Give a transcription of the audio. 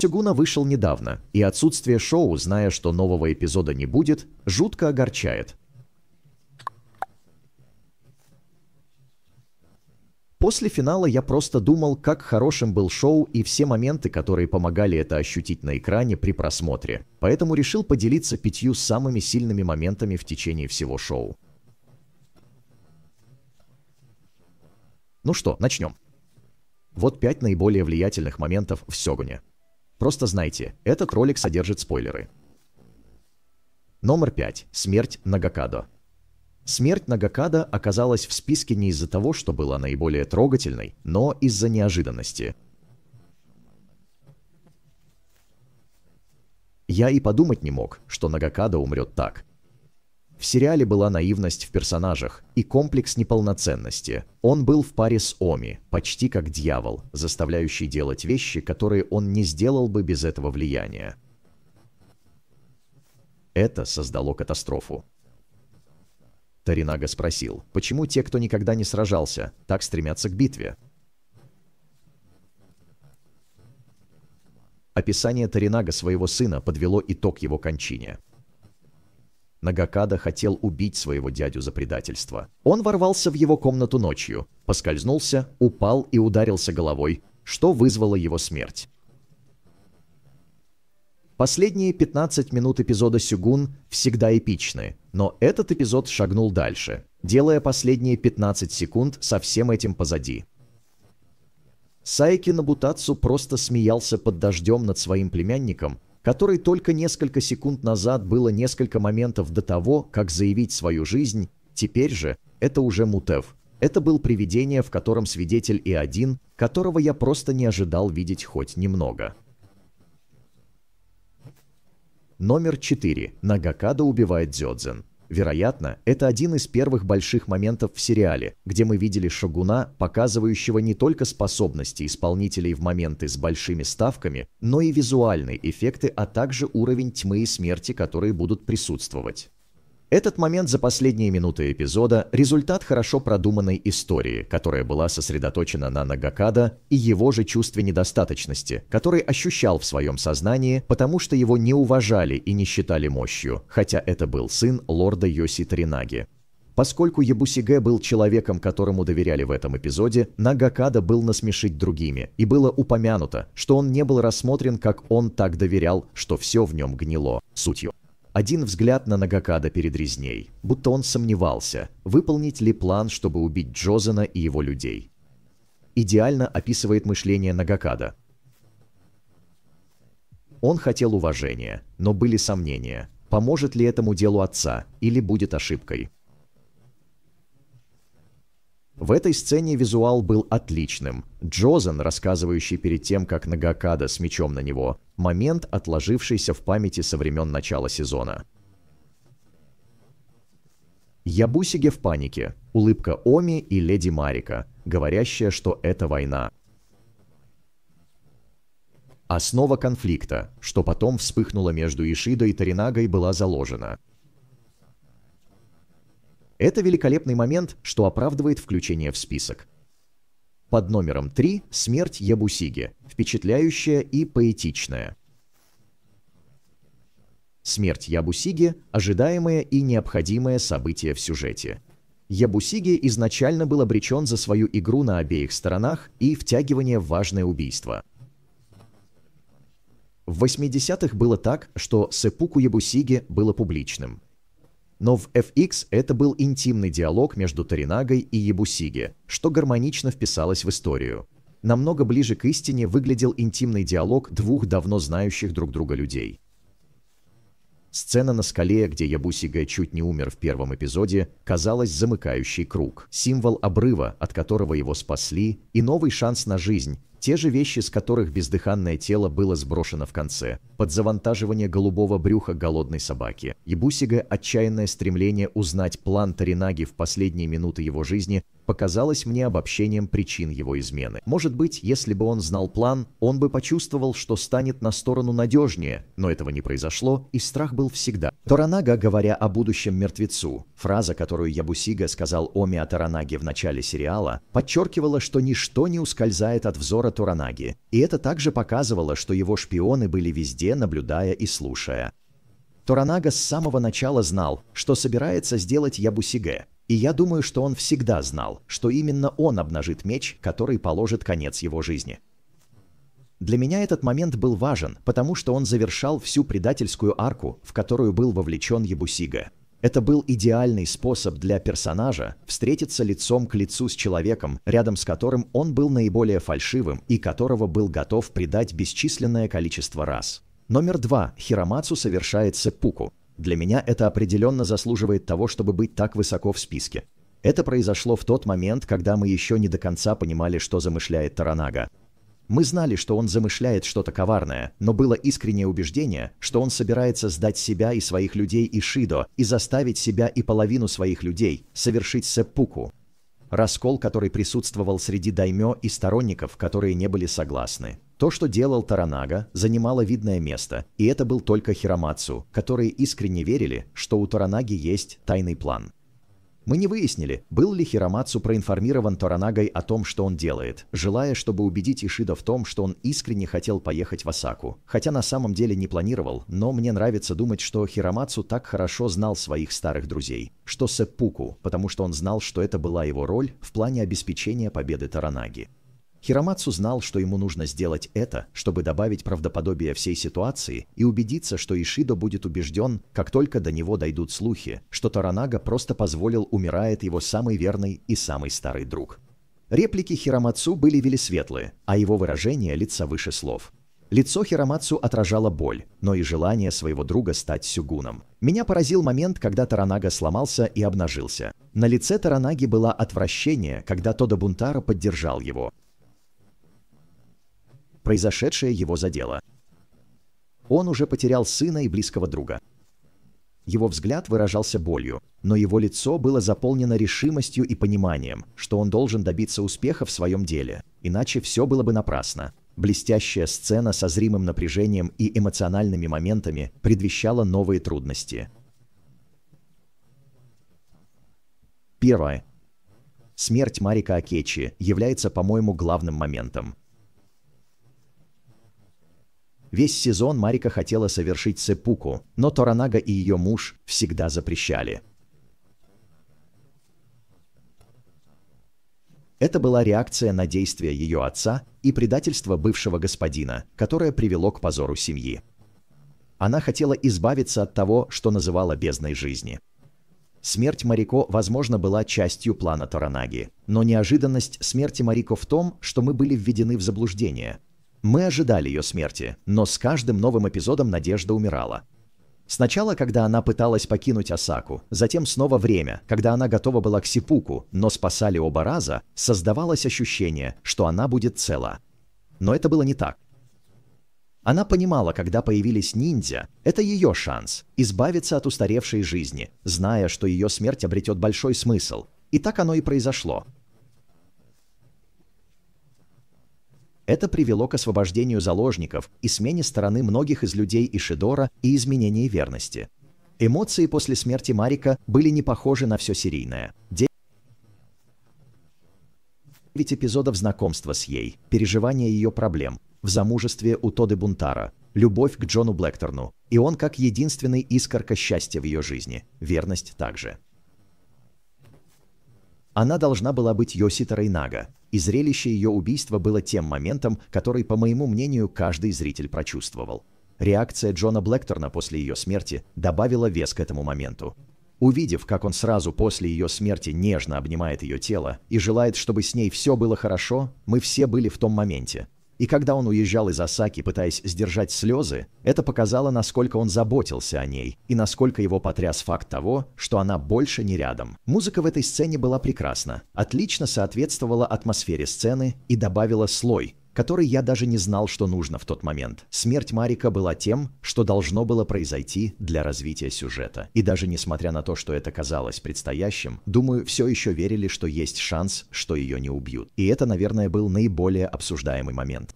Тягуна вышел недавно, и отсутствие шоу, зная, что нового эпизода не будет, жутко огорчает. После финала я просто думал, как хорошим был шоу и все моменты, которые помогали это ощутить на экране при просмотре. Поэтому решил поделиться пятью самыми сильными моментами в течение всего шоу. Ну что, начнем. Вот пять наиболее влиятельных моментов в Сёгуне. Просто знайте, этот ролик содержит спойлеры. Номер 5. Смерть Нагакадо. Смерть Нагакада оказалась в списке не из-за того, что была наиболее трогательной, но из-за неожиданности. Я и подумать не мог, что Нагакада умрет так. В сериале была наивность в персонажах и комплекс неполноценности. Он был в паре с Оми, почти как дьявол, заставляющий делать вещи, которые он не сделал бы без этого влияния. Это создало катастрофу. Таринага спросил, почему те, кто никогда не сражался, так стремятся к битве? Описание Таринага своего сына подвело итог его кончине. Нагакада хотел убить своего дядю за предательство. Он ворвался в его комнату ночью, поскользнулся, упал и ударился головой, что вызвало его смерть. Последние 15 минут эпизода «Сюгун» всегда эпичны, но этот эпизод шагнул дальше, делая последние 15 секунд со всем этим позади. Сайки Набутацу просто смеялся под дождем над своим племянником которой только несколько секунд назад было несколько моментов до того, как заявить свою жизнь, теперь же это уже Мутев. Это был привидение, в котором свидетель и один, которого я просто не ожидал видеть хоть немного. Номер 4. Нагакада убивает Дзёдзен. Вероятно, это один из первых больших моментов в сериале, где мы видели шагуна, показывающего не только способности исполнителей в моменты с большими ставками, но и визуальные эффекты, а также уровень тьмы и смерти, которые будут присутствовать. Этот момент за последние минуты эпизода – результат хорошо продуманной истории, которая была сосредоточена на Нагакада и его же чувстве недостаточности, который ощущал в своем сознании, потому что его не уважали и не считали мощью, хотя это был сын лорда Йоси Таринаги. Поскольку Ябусиге был человеком, которому доверяли в этом эпизоде, Нагакада был насмешить другими, и было упомянуто, что он не был рассмотрен, как он так доверял, что все в нем гнило сутью. Один взгляд на Нагакада перед резней, будто он сомневался, выполнить ли план, чтобы убить Джозена и его людей. Идеально описывает мышление Нагакада. Он хотел уважения, но были сомнения, поможет ли этому делу отца или будет ошибкой. В этой сцене визуал был отличным. Джозен, рассказывающий перед тем, как Нагакада с мечом на него, момент, отложившийся в памяти со времен начала сезона. Ябусиге в панике, улыбка Оми и леди Марика, говорящая, что это война. Основа конфликта, что потом вспыхнуло между Ишидо и Таринагой, была заложена – это великолепный момент, что оправдывает включение в список. Под номером 3 «Смерть Ябусиги» – впечатляющая и поэтичная. Смерть Ябусиги – ожидаемое и необходимое событие в сюжете. Ябусиги изначально был обречен за свою игру на обеих сторонах и втягивание в важное убийство. В 80-х было так, что сепуку Ябусиги было публичным – но в FX это был интимный диалог между Таринагой и Ебусиги, что гармонично вписалось в историю. Намного ближе к истине выглядел интимный диалог двух давно знающих друг друга людей. Сцена на скале, где Ябусига чуть не умер в первом эпизоде, казалась замыкающий круг, символ обрыва, от которого его спасли, и новый шанс на жизнь, те же вещи, с которых бездыханное тело было сброшено в конце. Под завантаживание голубого брюха голодной собаки. Ебусига отчаянное стремление узнать план Таринаги в последние минуты его жизни показалось мне обобщением причин его измены. Может быть, если бы он знал план, он бы почувствовал, что станет на сторону надежнее, но этого не произошло, и страх был всегда. Торанага, говоря о будущем мертвецу, фраза, которую Ябусига сказал Оми о Торанаге в начале сериала, подчеркивала, что ничто не ускользает от взора Торанаги, и это также показывало, что его шпионы были везде, наблюдая и слушая. Торанага с самого начала знал, что собирается сделать Ябусиге, и я думаю, что он всегда знал, что именно он обнажит меч, который положит конец его жизни. Для меня этот момент был важен, потому что он завершал всю предательскую арку, в которую был вовлечен Ябусига. Это был идеальный способ для персонажа встретиться лицом к лицу с человеком, рядом с которым он был наиболее фальшивым и которого был готов предать бесчисленное количество раз. Номер два. Хиромацу совершает сеппуку. Для меня это определенно заслуживает того, чтобы быть так высоко в списке. Это произошло в тот момент, когда мы еще не до конца понимали, что замышляет Таранага. Мы знали, что он замышляет что-то коварное, но было искреннее убеждение, что он собирается сдать себя и своих людей Ишидо и заставить себя и половину своих людей совершить сеппуку. Раскол, который присутствовал среди даймё и сторонников, которые не были согласны. То, что делал Таранага, занимало видное место, и это был только Хиромацу, которые искренне верили, что у Таранаги есть тайный план. Мы не выяснили, был ли Хиромацу проинформирован Торанагой о том, что он делает, желая, чтобы убедить Ишида в том, что он искренне хотел поехать в Осаку. Хотя на самом деле не планировал, но мне нравится думать, что Хиромацу так хорошо знал своих старых друзей, что Сеппуку, потому что он знал, что это была его роль в плане обеспечения победы Торанаги. Хиромацу знал, что ему нужно сделать это, чтобы добавить правдоподобие всей ситуации и убедиться, что Ишидо будет убежден, как только до него дойдут слухи, что Таранага просто позволил умирает его самый верный и самый старый друг. Реплики Хиромацу были велисветлые, а его выражение лица выше слов. Лицо Хиромацу отражало боль, но и желание своего друга стать сюгуном. Меня поразил момент, когда Таранага сломался и обнажился. На лице Таранаги было отвращение, когда Тода Бунтара поддержал его, произошедшее его задело. Он уже потерял сына и близкого друга. Его взгляд выражался болью, но его лицо было заполнено решимостью и пониманием, что он должен добиться успеха в своем деле, иначе все было бы напрасно. Блестящая сцена со зримым напряжением и эмоциональными моментами предвещала новые трудности. Первое. Смерть Марика Акечи является, по-моему, главным моментом. Весь сезон Марика хотела совершить сепуку, но Торанага и ее муж всегда запрещали. Это была реакция на действия ее отца и предательство бывшего господина, которое привело к позору семьи. Она хотела избавиться от того, что называла бездной жизни. Смерть Марико, возможно, была частью плана Торанаги, но неожиданность смерти Марико в том, что мы были введены в заблуждение, мы ожидали ее смерти, но с каждым новым эпизодом надежда умирала. Сначала, когда она пыталась покинуть Осаку, затем снова время, когда она готова была к Сипуку, но спасали оба раза, создавалось ощущение, что она будет цела. Но это было не так. Она понимала, когда появились ниндзя, это ее шанс избавиться от устаревшей жизни, зная, что ее смерть обретет большой смысл. И так оно и произошло. Это привело к освобождению заложников и смене стороны многих из людей Ишидора и изменении верности. Эмоции после смерти Марика были не похожи на все серийное. Девять эпизодов знакомства с ей, переживания ее проблем, в замужестве у Тоды Бунтара, любовь к Джону Блэкторну, и он как единственный искорка счастья в ее жизни, верность также. Она должна была быть Йоситорой Нага, и зрелище ее убийства было тем моментом, который, по моему мнению, каждый зритель прочувствовал. Реакция Джона Блэкторна после ее смерти добавила вес к этому моменту. Увидев, как он сразу после ее смерти нежно обнимает ее тело и желает, чтобы с ней все было хорошо, мы все были в том моменте. И когда он уезжал из Осаки, пытаясь сдержать слезы, это показало, насколько он заботился о ней и насколько его потряс факт того, что она больше не рядом. Музыка в этой сцене была прекрасна, отлично соответствовала атмосфере сцены и добавила слой, который я даже не знал, что нужно в тот момент. Смерть Марика была тем, что должно было произойти для развития сюжета. И даже несмотря на то, что это казалось предстоящим, думаю, все еще верили, что есть шанс, что ее не убьют. И это, наверное, был наиболее обсуждаемый момент.